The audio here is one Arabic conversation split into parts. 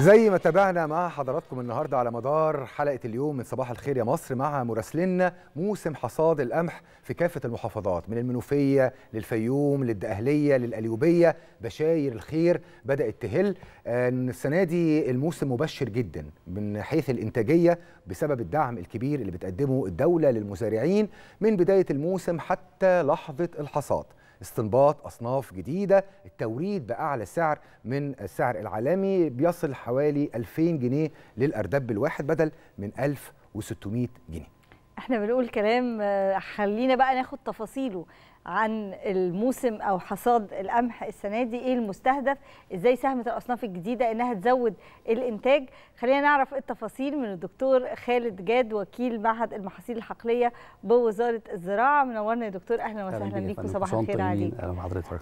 زي ما تابعنا مع حضراتكم النهارده على مدار حلقه اليوم من صباح الخير يا مصر مع مراسلنا موسم حصاد القمح في كافه المحافظات من المنوفيه للفيوم للدقهليه للاليوبيه بشاير الخير بدات تهل آه، السنه دي الموسم مبشر جدا من حيث الانتاجيه بسبب الدعم الكبير اللي بتقدمه الدوله للمزارعين من بدايه الموسم حتى لحظه الحصاد استنباط أصناف جديدة التوريد بأعلى سعر من السعر العالمي بيصل حوالي 2000 جنيه للأردب الواحد بدل من 1600 جنيه احنا بنقول كلام آه، خلينا بقى ناخد تفاصيله عن الموسم او حصاد القمح السنه دي ايه المستهدف ازاي ساهمت الاصناف الجديده انها تزود الانتاج خلينا نعرف التفاصيل من الدكتور خالد جاد وكيل معهد المحاصيل الحقليه بوزاره الزراعه منورنا يا دكتور اهلا وسهلا بيك وصباح الخير عليك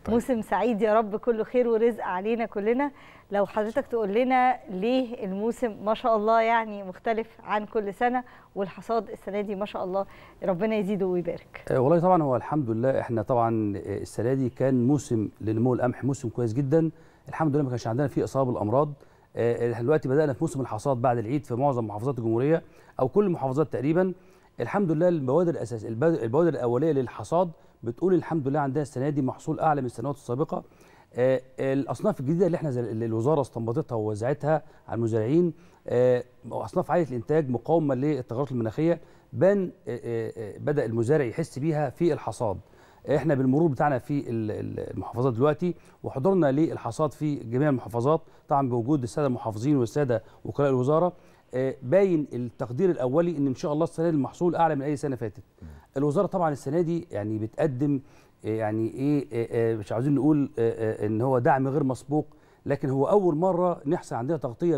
موسم سعيد يا رب كله خير ورزق علينا كلنا لو حضرتك تقول لنا ليه الموسم ما شاء الله يعني مختلف عن كل سنه والحصاد السنه دي ما شاء الله ربنا يزيده ويبارك آه، والله طبعا هو الحمد لله احنا احنا طبعا آه، السنه دي كان موسم لنمو القمح موسم كويس جدا الحمد لله ما كانش عندنا فيه اصابه بالامراض آه، دلوقتي بدانا في موسم الحصاد بعد العيد في معظم محافظات الجمهوريه او كل المحافظات تقريبا الحمد لله البوادر الاساس البوادر الاوليه للحصاد بتقول الحمد لله عندها السنه دي محصول اعلى من السنوات السابقه آه، الاصناف الجديده اللي احنا اللي الوزاره استنبطتها ووزعتها على المزارعين اصناف عاليه الانتاج مقاومه للتغيرات المناخيه بان بدا المزارع يحس بيها في الحصاد احنا بالمرور بتاعنا في المحافظات دلوقتي وحضورنا للحصاد في جميع المحافظات طبعا بوجود الساده المحافظين والساده وكلاء الوزاره آه، باين التقدير الاولي ان ان شاء الله السنه دي المحصول اعلى من اي سنه فاتت. الوزاره طبعا السنه دي يعني بتقدم آه، يعني ايه آه، مش عاوزين نقول ان هو دعم غير مسبوق لكن هو اول مره نحصل عندنا تغطيه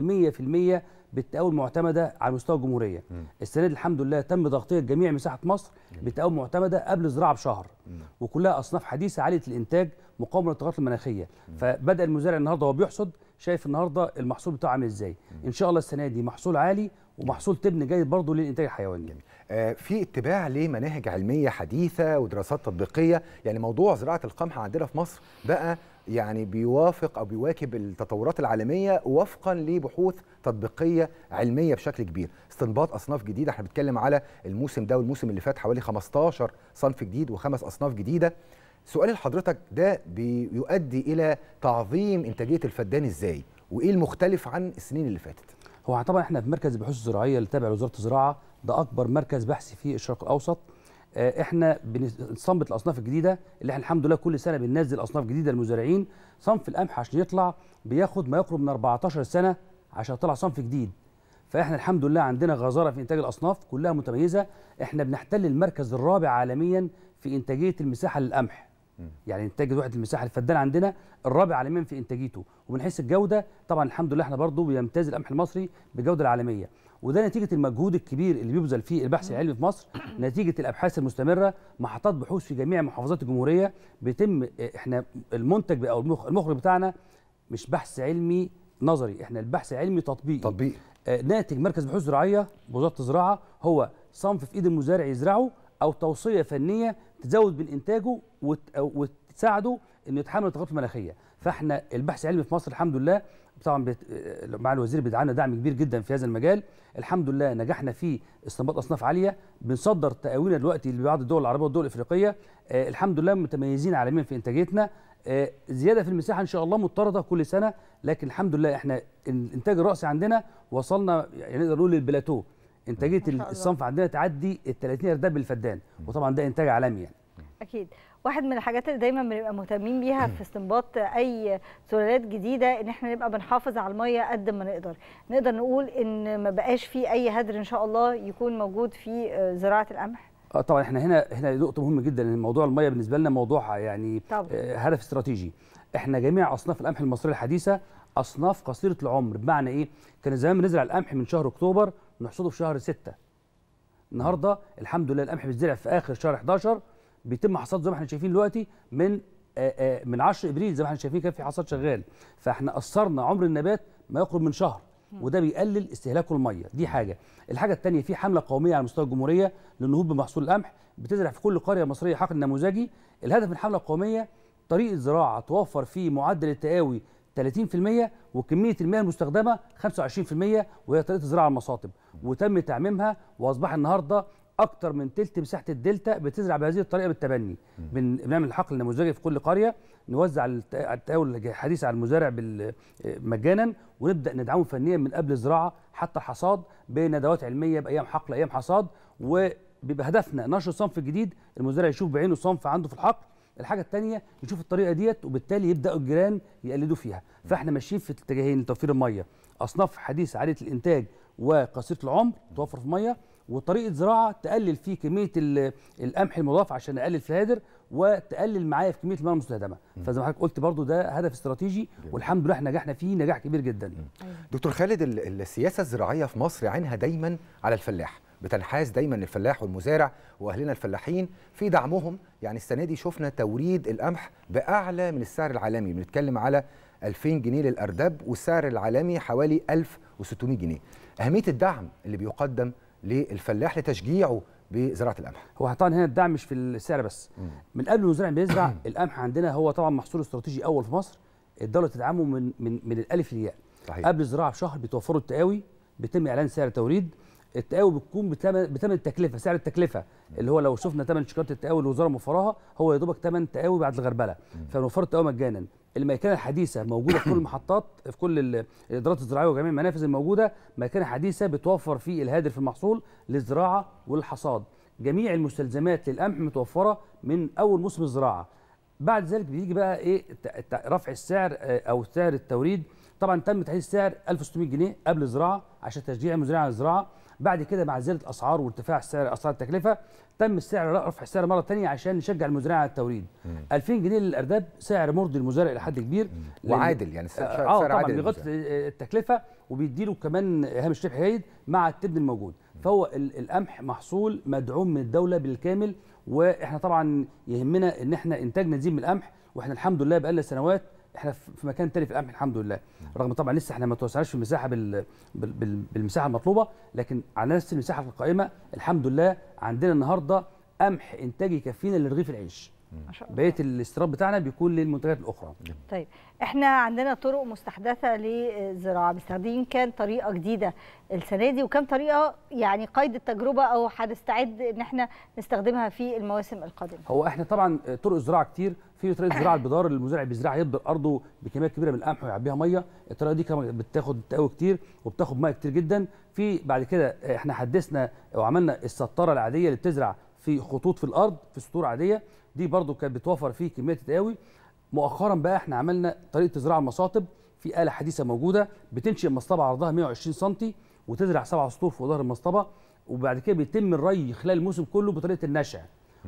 100% بالتقاول معتمده على مستوى الجمهوريه السنه دي الحمد لله تم تغطيه جميع مساحه مصر بالتقاول معتمده قبل الزراعه بشهر مم. وكلها اصناف حديثه عاليه الانتاج مقاومه للتغيرات المناخيه مم. فبدا المزارع النهارده وهو بيحصد شايف النهارده المحصول بتاعه عامل ازاي ان شاء الله السنه دي محصول عالي ومحصول تبن جيد برضه للانتاج الحيواني جميل. آه في اتباع لمناهج علميه حديثه ودراسات تطبيقيه يعني موضوع زراعه القمح عندنا في مصر بقى يعني بيوافق او بيواكب التطورات العالميه وفقا لبحوث تطبيقيه علميه بشكل كبير استنباط اصناف جديده احنا بنتكلم على الموسم ده والموسم اللي فات حوالي 15 صنف جديد وخمس اصناف جديده سؤال لحضرتك ده بيؤدي الى تعظيم انتاجيه الفدان ازاي وايه المختلف عن السنين اللي فاتت هو طبعا احنا في مركز البحوث الزراعيه اللي تابع لوزاره الزراعه ده اكبر مركز بحثي في الشرق الاوسط آه، احنا بنصمت الاصناف الجديده اللي احنا الحمد لله كل سنه بننزل اصناف جديده للمزارعين صنف القمح عشان يطلع بياخد ما يقرب من 14 سنه عشان يطلع صنف جديد فاحنا الحمد لله عندنا غزاره في انتاج الاصناف كلها متميزه احنا بنحتل المركز الرابع عالميا في انتاجيه المساحه للقمح يعني انتاج وحده المساحه الفدان عندنا الرابع عالميا في انتاجيته ومن حيث الجوده طبعا الحمد لله احنا برضو بيمتاز القمح المصري بجوده العالميه وده نتيجه المجهود الكبير اللي بيبذل فيه البحث العلمي في مصر نتيجه الابحاث المستمره محطات بحوث في جميع محافظات الجمهوريه بيتم احنا المنتج او المخرج بتاعنا مش بحث علمي نظري احنا البحث العلمي تطبيقي تطبيقي آه، ناتج مركز بحوث زراعيه بوزاره الزراعه هو صنف في ايد المزارع يزرعه او توصيه فنيه تزود من انتاجه وتساعده انه يتحمل التغيرات المناخيه فاحنا البحث العلمي في مصر الحمد لله طبعا آه، مع الوزير بيدعمنا دعم كبير جدا في هذا المجال الحمد لله نجحنا في استنباط اصناف عاليه بنصدر تقاوينا دلوقتي لبعض الدول العربيه والدول الافريقيه آه الحمد لله متميزين عالميا في انتاجيتنا آه زياده في المساحه ان شاء الله مضطرده كل سنه لكن الحمد لله احنا الانتاج الراسي عندنا وصلنا يعني نقدر نقول للبلاتو انتاجيه الصنف عندنا تعدي ال 30 ارداب بالفدان وطبعا ده انتاج عالمي يعني اكيد واحد من الحاجات اللي دايما بنبقى مهتمين بيها في استنباط اي سلالات جديده ان احنا نبقى بنحافظ على الميه قد ما نقدر نقدر نقول ان ما بقاش في اي هدر ان شاء الله يكون موجود في آه، زراعه القمح اه طبعا احنا هنا هنا نقطه مهمه جدا ان موضوع الميه بالنسبه لنا موضوع آه، يعني طبعا. آه، هدف استراتيجي احنا جميع اصناف القمح المصريه الحديثه اصناف قصيره العمر بمعنى ايه كان زمان بنزرع القمح من شهر اكتوبر نحصده في شهر 6 النهارده الحمد لله القمح بيتزرع في اخر شهر 11 بيتم حصاد زي ما احنا شايفين دلوقتي من آه، آه، من 10 ابريل زي ما احنا شايفين كان في حصاد شغال فاحنا قصرنا عمر النبات ما يقرب من شهر وده بيقلل استهلاكه الميه دي حاجه الحاجه الثانيه في حمله قوميه على مستوى الجمهوريه للنهوض بمحصول القمح بتزرع في كل قريه مصريه حقل نموذجي الهدف من الحمله القوميه طريقه زراعه توفر فيه معدل التقاوي 30% وكميه المياه المستخدمه 25% وهي طريقه الزراعه المصاطب وتم تعميمها واصبح النهارده اكتر من ثلث مساحه الدلتا بتزرع بهذه الطريقه بالتبني بن... بنعمل حقل نموذجي في كل قريه نوزع التاول الحديث على المزارع بال... مجانا ونبدا ندعمه فنيا من قبل الزراعه حتى الحصاد بندوات علميه بايام حقل ايام حصاد وبيبقى هدفنا نشر صنف جديد المزارع يشوف بعينه صنف عنده في الحقل الحاجه الثانيه يشوف الطريقه ديت وبالتالي يبداوا الجيران يقلدوا فيها فاحنا ماشيين في اتجاهين لتوفير الميه اصناف حديثه عاليه الانتاج وقصيره العمر توفر في ميه وطريقه زراعه تقلل فيه كميه القمح المضاف عشان اقلل في الهادر وتقلل معايا في كميه المياه المستهدمه فزي ما حضرتك قلت برضو ده هدف استراتيجي والحمد لله احنا نجحنا فيه نجاح كبير جدا أيوة. دكتور خالد السياسه الزراعيه في مصر عينها دايما على الفلاح بتنحاز دايما الفلاح والمزارع واهلنا الفلاحين في دعمهم يعني السنه دي شفنا توريد القمح باعلى من السعر العالمي بنتكلم على 2000 جنيه للارداب والسعر العالمي حوالي 1600 جنيه اهميه الدعم اللي بيقدم للفلاح لتشجيعه بزراعه القمح هو طبعا هنا الدعم مش في السعر بس مم. من قبل المزارع بيزرع القمح عندنا هو طبعا محصول استراتيجي اول في مصر الدوله تدعمه من من من الالف للياء قبل الزراعه بشهر بيتوفروا التقاوي بيتم اعلان سعر توريد التقاوي بتكون بثمن التكلفه سعر التكلفه اللي هو لو شفنا ثمن شيكات التقاوي الوزاره موفراها هو يا دوبك ثمن تقاوي بعد الغربله فنوفر التقاوي مجانا الميكنه الحديثه موجوده في كل المحطات في كل الادارات الزراعيه وجميع المنافذ الموجوده ميكنه حديثه بتوفر في الهادر في المحصول للزراعه والحصاد جميع المستلزمات للقمح متوفره من اول موسم الزراعه بعد ذلك بيجي بقى ايه رفع السعر آه، او سعر التوريد طبعا تم تحديد السعر 1600 جنيه قبل الزراعه عشان تشجيع المزارع على الزراعه بعد كده مع زياده الاسعار وارتفاع سعر اسعار التكلفه تم السعر رفع السعر مره ثانيه عشان نشجع المزارعين على التوريد 2000 جنيه للارداب سعر مرضي للمزارع الى حد كبير وعادل يعني سعر, آه، آه، سعر آه طبعا بيغطي التكلفه وبيدي له كمان هامش ربح جيد مع التبن الموجود فهو القمح محصول مدعوم من الدوله بالكامل واحنا طبعا يهمنا ان احنا انتاجنا يزيد من القمح واحنا الحمد لله بقالنا سنوات احنا في مكان تاني في القمح الحمد لله رغم طبعا لسه احنا ما توسعناش في المساحه بال... بال... بالمساحه المطلوبه لكن على نفس المساحه القائمه الحمد لله عندنا النهارده قمح انتاجي يكفينا لرغيف العيش بقيه الاستيراد بتاعنا بيكون للمنتجات الاخرى طيب احنا عندنا طرق مستحدثه للزراعه مستخدمين كام طريقه جديده السنه دي وكم طريقه يعني قيد التجربه او هنستعد ان احنا نستخدمها في المواسم القادمه هو احنا طبعا طرق الزراعه كتير في طريقه زراعه البدار اللي المزارع بيزرعها يبدر ارضه بكميات كبيره من القمح ويعبيها ميه الطريقه دي كمان بتاخد تقوي كتير وبتاخد ميه كتير جدا في بعد كده احنا حدثنا وعملنا السطاره العاديه اللي بتزرع في خطوط في الارض في سطور عاديه دي برضو كانت بتوفر فيه كميه تقاوي مؤخرا بقى احنا عملنا طريقه زراعة المصاطب في اله حديثه موجوده بتنشئ مصطبه عرضها 120 سم وتزرع سبع سطور في ظهر المصطبه وبعد كده بيتم الري خلال الموسم كله بطريقه النشع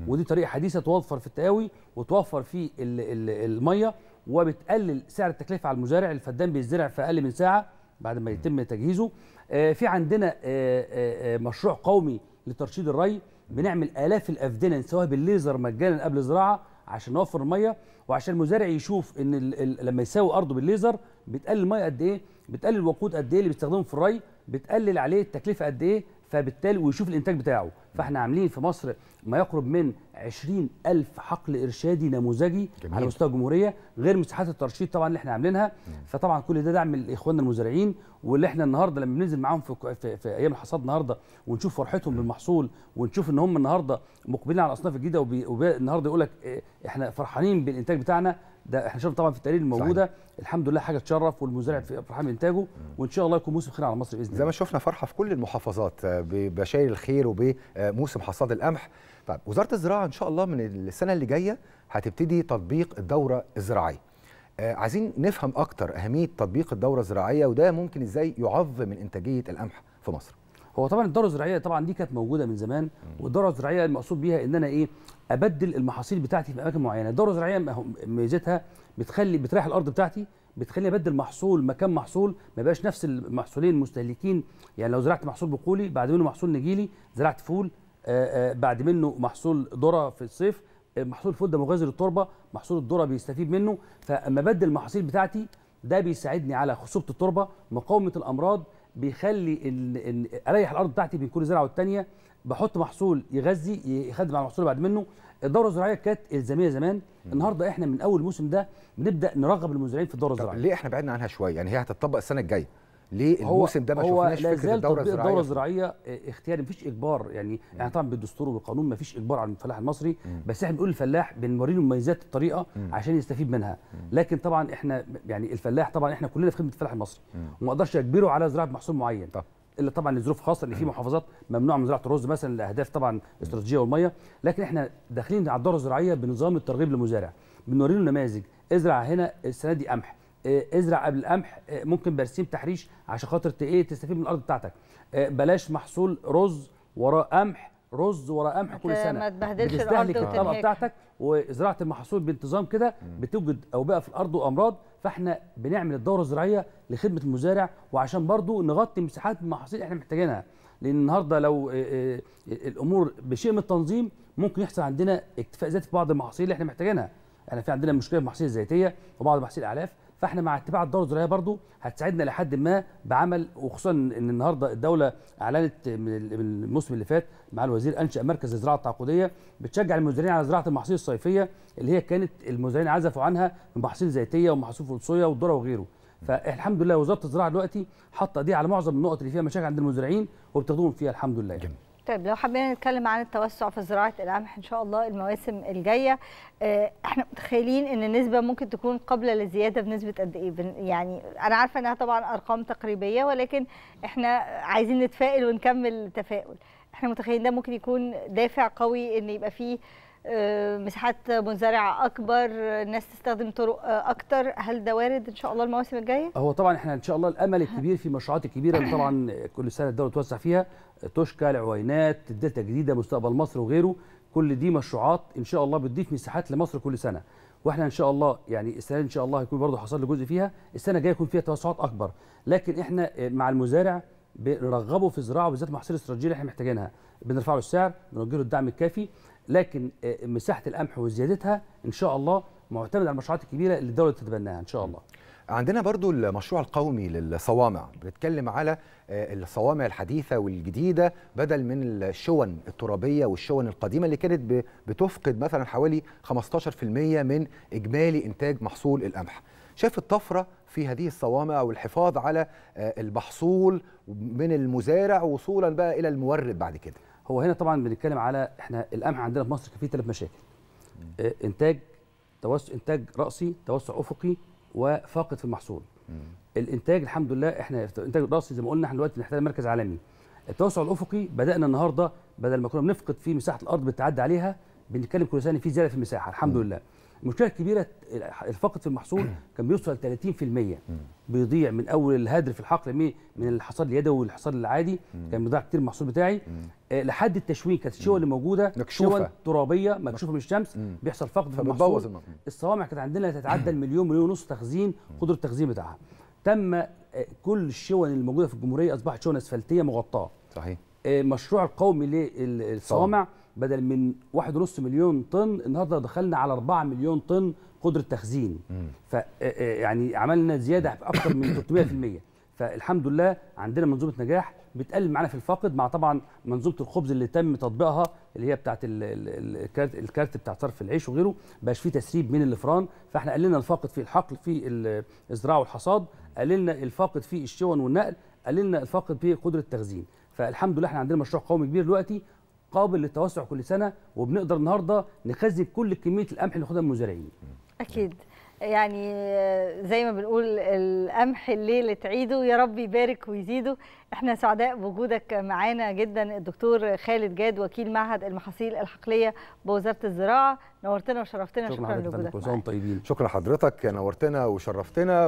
ودي طريقه حديثه توفر في التقاوي وتوفر في الميه وبتقلل سعر التكلفه على المزارع الفدان بيزرع في اقل من ساعه بعد ما يتم تجهيزه آه، في عندنا آه، آه، مشروع قومي لترشيد الري بنعمل آلاف الأفدنة نسويها بالليزر مجانا قبل الزراعه عشان نوفر الميه وعشان المزارع يشوف ان الـ الـ لما يساوي ارضه بالليزر بتقلل الميه قد ايه بتقلل الوقود قد ايه اللي بيستخدمه في الري بتقلل عليه التكلفه قد ايه فبالتالي ويشوف الانتاج بتاعه فاحنا عاملين في مصر ما يقرب من 20 ألف حقل إرشادي نموذجي جميل. على مستوى الجمهورية غير مساحات الترشيد طبعا اللي احنا عاملينها فطبعا كل ده دعم لإخواننا المزارعين واللي احنا النهارده لما بننزل معاهم في, في, في أيام الحصاد النهارده ونشوف فرحتهم بالمحصول ونشوف إن هم النهارده مقبلين على الأصناف الجديدة والنهارده يقول لك إيه، احنا فرحانين بالإنتاج بتاعنا ده احنا شفنا طبعا في التقارير الموجوده صحيح. الحمد لله حاجه تشرف والمزارع فرحان بانتاجه وان شاء الله يكون موسم خير على مصر باذن الله زي ما شفنا فرحه في كل المحافظات آه، ببشاير الخير وب آه، آه، موسم حصاد القمح طيب وزاره الزراعه ان شاء الله من السنه اللي جايه هتبتدي تطبيق الدوره الزراعيه آه، عايزين نفهم اكتر اهميه تطبيق الدوره الزراعيه وده ممكن ازاي يعظم من انتاجيه القمح في مصر هو طبعا الدوره الزراعيه طبعا دي كانت موجوده من زمان والدوره الزراعيه المقصود بيها ان انا ايه ابدل المحاصيل بتاعتي في اماكن معينه الدوره الزراعيه ميزتها بتخلي بتريح الارض بتاعتي بتخليني ابدل محصول مكان محصول ما بقاش نفس المحصولين المستهلكين يعني لو زرعت محصول بقولي بعد منه محصول نجيلي زرعت فول آه، آه، بعد منه محصول ذره في الصيف آه، محصول الفول ده مغذي للتربه محصول الذره بيستفيد منه فاما بدل المحاصيل بتاعتي ده بيساعدني على خصوبه التربه مقاومه الامراض بيخلي اريح الارض بتاعتي بين كل زرعه والثانيه بحط محصول يغذي يخدم على المحصول اللي بعد منه الدوره الزراعيه كانت الزاميه زمان النهارده احنا من اول موسم ده بنبدا نرغب المزارعين في الدوره الزراعيه ليه احنا بعدنا عنها شويه يعني هي هتطبق السنه الجايه ليه الموسم ده ما شفناش فكره الدوره الزراعيه الدوره الزراعيه آه، اختياري مفيش اجبار يعني مم. يعني طبعا بالدستور والقانون مفيش اجبار على الفلاح المصري مم. بس احنا بنقول الفلاح بنوري له مميزات الطريقه مم. عشان يستفيد منها مم. لكن طبعا احنا يعني الفلاح طبعا احنا كلنا في خدمه الفلاح المصري وما اقدرش اجبره على زراعه محصول معين طب. الا طبعا لظروف خاصه اللي في محافظات ممنوع من زراعه الرز مثلا لاهداف طبعا استراتيجيه والميه لكن احنا داخلين على الدوره الزراعيه بنظام الترغيب للمزارع بنوري له نماذج ازرع هنا السنه دي قمح آه، ازرع قبل القمح آه، ممكن برسيم تحريش عشان خاطر ايه تستفيد من الارض بتاعتك آه، بلاش محصول رز وراء قمح رز ورا قمح كل سنه ما تبهدلش الارض بتستهلك الطلبه بتاعتك وزراعه المحصول بانتظام كده بتوجد اوبئه في الارض وامراض فاحنا بنعمل الدوره الزراعيه لخدمه المزارع وعشان برضو نغطي مساحات المحاصيل احنا محتاجينها لان النهارده لو آه، آه، آه، الامور بشيء من التنظيم ممكن يحصل عندنا اكتفاء ذاتي في بعض المحاصيل اللي احنا محتاجينها احنا في عندنا مشكله في المحاصيل الزيتيه وبعض محاصيل الاعلاف فاحنا مع اتباع الدوره الزراعيه برضو هتساعدنا لحد ما بعمل وخصوصا ان النهارده الدوله اعلنت من الموسم اللي فات مع الوزير انشا مركز الزراعه التعاقديه بتشجع المزارعين على زراعه المحاصيل الصيفيه اللي هي كانت المزارعين عزفوا عنها من محاصيل زيتيه ومحاصيل فلصيه والذره وغيره فالحمد لله وزاره الزراعه دلوقتي حاطه دي على معظم النقط اللي فيها مشاكل عند المزارعين وبتخدمهم فيها الحمد لله جميل. طيب لو حبينا نتكلم عن التوسع في زراعه القمح ان شاء الله المواسم الجايه آه، احنا متخيلين ان النسبه ممكن تكون قابله للزياده بنسبه قد ايه يعني انا عارفه انها طبعا ارقام تقريبيه ولكن احنا عايزين نتفائل ونكمل تفاؤل احنا متخيلين ده ممكن يكون دافع قوي ان يبقى فيه آه، مساحات مزارعه اكبر الناس تستخدم طرق آه، اكتر هل ده وارد ان شاء الله المواسم الجايه هو طبعا احنا ان شاء الله الامل الكبير في المشروعات الكبيره اللي طبعا كل سنه الدوله توسع فيها توشكا العوينات الدلتا الجديده مستقبل مصر وغيره كل دي مشروعات ان شاء الله بتضيف مساحات لمصر كل سنه واحنا ان شاء الله يعني السنه ان شاء الله هيكون برضه حصل جزء فيها السنه الجايه يكون فيها توسعات اكبر لكن احنا مع المزارع بنرغبه في الزراعه وبالذات محاصيل الاستراتيجيه اللي احنا محتاجينها بنرفع له السعر بنوجه له الدعم الكافي لكن آه، مساحه القمح وزيادتها ان شاء الله معتمد على المشروعات الكبيره اللي الدوله تتبناها ان شاء الله عندنا برضو المشروع القومي للصوامع بنتكلم على آه، الصوامع الحديثة والجديدة بدل من الشون الترابية والشون القديمة اللي كانت بتفقد مثلا حوالي 15% من إجمالي إنتاج محصول القمح شايف الطفرة في هذه الصوامع والحفاظ على آه، المحصول من المزارع وصولا بقى إلى المورد بعد كده هو هنا طبعا بنتكلم على احنا القمح عندنا في مصر كان فيه ثلاث مشاكل مم. آه، انتاج توسع انتاج راسي توسع افقي وفاقد في المحصول مم. الانتاج الحمد لله احنا انتاج الراسي زي ما قلنا احنا دلوقتي بنحتاج مركز عالمي التوسع الافقي بدانا النهارده بدل ما كنا بنفقد فيه مساحه الارض بتعدي عليها بنتكلم كل سنه في زياده في المساحه الحمد لله المشكله الكبيره الفقد في المحصول كان بيوصل 30% بيضيع من اول الهدر في الحقل من الحصاد اليدوي والحصاد العادي كان بيضيع كتير المحصول بتاعي آه، لحد التشوين كانت الشوى اللي موجوده شوى ترابيه مكشوفه من الشمس بيحصل فقد في المحصول الصوامع كانت عندنا تتعدى المليون مليون ونص تخزين قدره التخزين بتاعها تم آه، كل الشون موجوده في الجمهوريه اصبحت شون اسفلتيه مغطاه صحيح آه، مشروع القومي للصوامع بدل من 1.5 مليون طن النهارده دخلنا على 4 مليون طن قدره تخزين ف آه، آه، يعني عملنا زياده اكثر من 300% فالحمد لله عندنا منظومه نجاح بتقلل معانا في الفاقد مع طبعا منظومه الخبز اللي تم تطبيقها اللي هي بتاعه الكارت الكارت بتاع صرف العيش وغيره بقاش فيه تسريب من الافران فاحنا قللنا الفاقد في الحقل في الزراعه والحصاد قللنا الفاقد في الشون والنقل قللنا الفاقد في قدره التخزين فالحمد لله احنا عندنا مشروع قومي كبير دلوقتي قابل للتوسع كل سنه وبنقدر النهارده نخزن كل كميه القمح اللي ناخدها من المزارعين. اكيد يعني زي ما بنقول القمح الليله تعيده يا رب يبارك ويزيده احنا سعداء بوجودك معانا جدا الدكتور خالد جاد وكيل معهد المحاصيل الحقليه بوزاره الزراعه نورتنا وشرفتنا شكرا, شكرا لوجودك شكرا لحضرتك نورتنا وشرفتنا